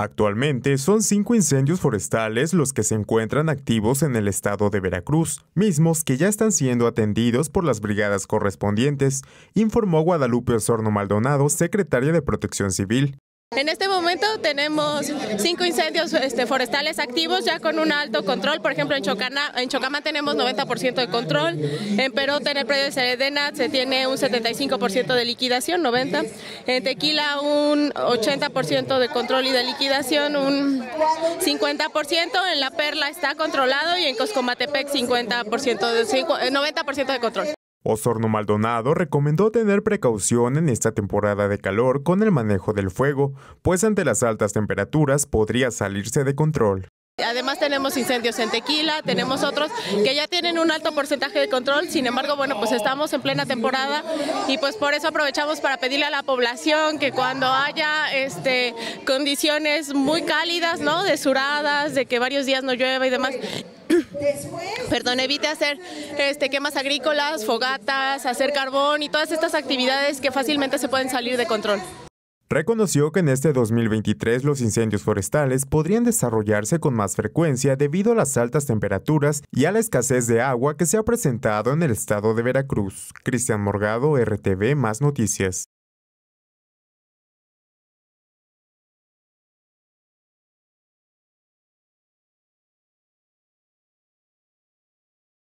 Actualmente son cinco incendios forestales los que se encuentran activos en el estado de Veracruz, mismos que ya están siendo atendidos por las brigadas correspondientes, informó Guadalupe Osorno Maldonado, secretaria de Protección Civil. En este momento tenemos cinco incendios este, forestales activos ya con un alto control. Por ejemplo, en, Chocana, en Chocama tenemos 90% de control. En Perú, en el predio de Seredena, se tiene un 75% de liquidación, 90%. En Tequila, un 80% de control y de liquidación, un 50%. En La Perla está controlado y en Coscomatepec, 50%, 90% de control. Osorno Maldonado recomendó tener precaución en esta temporada de calor con el manejo del fuego, pues ante las altas temperaturas podría salirse de control. Además tenemos incendios en Tequila, tenemos otros que ya tienen un alto porcentaje de control, sin embargo, bueno, pues estamos en plena temporada y pues por eso aprovechamos para pedirle a la población que cuando haya este, condiciones muy cálidas, ¿no? Desuradas, de que varios días no llueva y demás, Perdón, evite hacer este, quemas agrícolas, fogatas, hacer carbón y todas estas actividades que fácilmente se pueden salir de control. Reconoció que en este 2023 los incendios forestales podrían desarrollarse con más frecuencia debido a las altas temperaturas y a la escasez de agua que se ha presentado en el estado de Veracruz. Cristian Morgado, RTV, Más Noticias.